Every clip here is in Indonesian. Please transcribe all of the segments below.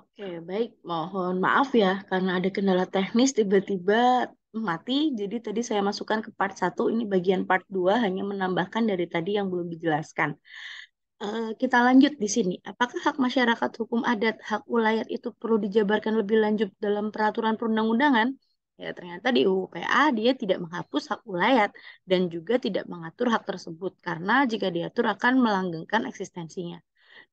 Oke, baik. Mohon maaf ya, karena ada kendala teknis tiba-tiba mati. Jadi tadi saya masukkan ke part 1, ini bagian part 2 hanya menambahkan dari tadi yang belum dijelaskan. Eh, kita lanjut di sini. Apakah hak masyarakat hukum adat, hak ulayat itu perlu dijabarkan lebih lanjut dalam peraturan perundang-undangan? Ya, ternyata di UUPA dia tidak menghapus hak ulayat dan juga tidak mengatur hak tersebut karena jika diatur akan melanggengkan eksistensinya.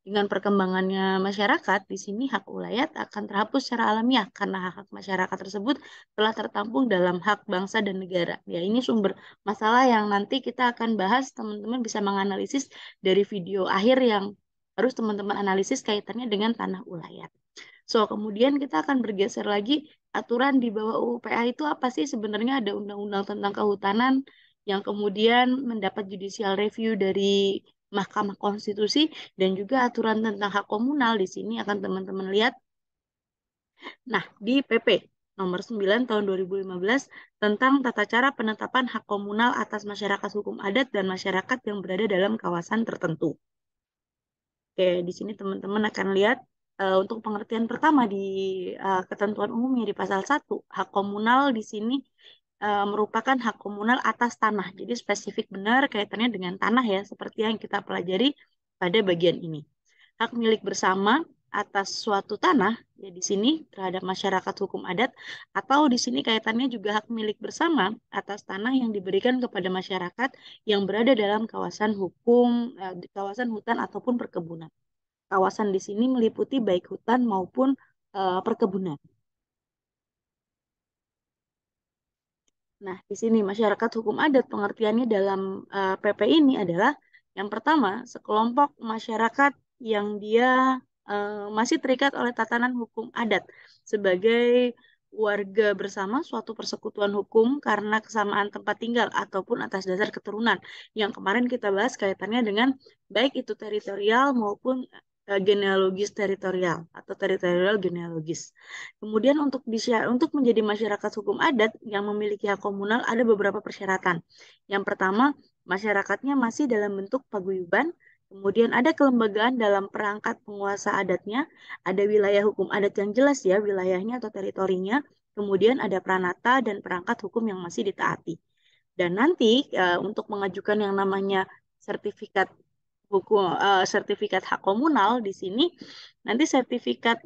Dengan perkembangannya masyarakat, di sini hak ulayat akan terhapus secara alamiah karena hak-hak masyarakat tersebut telah tertampung dalam hak bangsa dan negara. Ya, ini sumber masalah yang nanti kita akan bahas, teman-teman bisa menganalisis dari video akhir yang harus teman-teman analisis kaitannya dengan tanah ulayat. So, kemudian kita akan bergeser lagi aturan di bawah UPA itu apa sih sebenarnya ada undang-undang tentang kehutanan yang kemudian mendapat judicial review dari Mahkamah Konstitusi dan juga aturan tentang hak komunal di sini akan teman-teman lihat. Nah, di PP nomor 9 tahun 2015 tentang tata cara penetapan hak komunal atas masyarakat hukum adat dan masyarakat yang berada dalam kawasan tertentu. Oke, di sini teman-teman akan lihat uh, untuk pengertian pertama di uh, ketentuan umumnya di pasal 1, hak komunal di sini Eh, merupakan hak komunal atas tanah. Jadi spesifik benar kaitannya dengan tanah ya, seperti yang kita pelajari pada bagian ini. Hak milik bersama atas suatu tanah ya di sini terhadap masyarakat hukum adat atau di sini kaitannya juga hak milik bersama atas tanah yang diberikan kepada masyarakat yang berada dalam kawasan hukum eh, kawasan hutan ataupun perkebunan. Kawasan di sini meliputi baik hutan maupun eh, perkebunan. Nah, di sini masyarakat hukum adat pengertiannya dalam uh, eh, PP ini adalah yang pertama, sekelompok masyarakat yang dia uh, masih terikat oleh tatanan hukum adat sebagai warga bersama suatu persekutuan hukum karena kesamaan tempat tinggal ataupun atas dasar keturunan yang kemarin kita bahas kaitannya dengan baik itu teritorial maupun Eh, genealogis teritorial atau teritorial genealogis. Kemudian untuk untuk menjadi masyarakat hukum adat yang memiliki hak komunal ada beberapa persyaratan. Yang pertama, masyarakatnya masih dalam bentuk paguyuban, kemudian ada kelembagaan dalam perangkat penguasa adatnya, ada wilayah hukum adat yang jelas ya wilayahnya atau teritorinya, kemudian ada pranata dan perangkat hukum yang masih ditaati. Dan nanti e, untuk mengajukan yang namanya sertifikat buku uh, sertifikat hak komunal di sini nanti sertifikat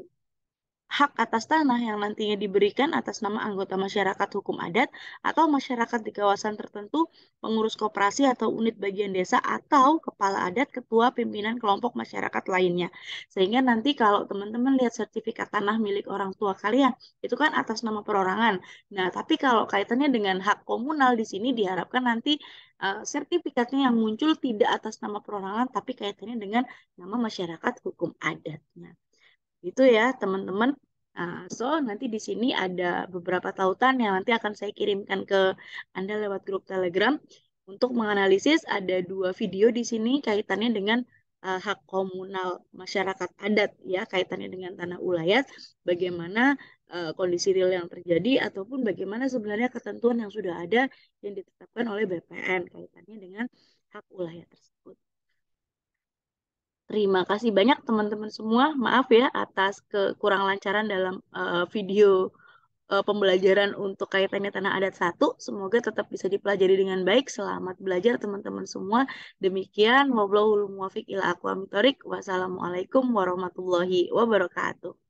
hak atas tanah yang nantinya diberikan atas nama anggota masyarakat hukum adat atau masyarakat di kawasan tertentu, pengurus koperasi atau unit bagian desa atau kepala adat, ketua pimpinan kelompok masyarakat lainnya. Sehingga nanti kalau teman-teman lihat sertifikat tanah milik orang tua kalian, itu kan atas nama perorangan. Nah, tapi kalau kaitannya dengan hak komunal di sini diharapkan nanti uh, sertifikatnya yang muncul tidak atas nama perorangan tapi kaitannya dengan nama masyarakat hukum adatnya. Itu ya teman-teman. Nah, so nanti di sini ada beberapa tautan yang nanti akan saya kirimkan ke Anda lewat grup Telegram untuk menganalisis ada dua video di sini kaitannya dengan uh, hak komunal masyarakat adat ya kaitannya dengan tanah ulayat bagaimana uh, kondisi real yang terjadi ataupun bagaimana sebenarnya ketentuan yang sudah ada yang ditetapkan oleh BPN kaitannya dengan hak ulayat tersebut. Terima kasih banyak teman-teman semua. Maaf ya atas kekurang lancaran dalam uh, video uh, pembelajaran untuk kaitannya tanah adat satu. Semoga tetap bisa dipelajari dengan baik. Selamat belajar teman-teman semua. Demikian wabillahi muwafiq ila aqwamit Wassalamualaikum warahmatullahi wabarakatuh.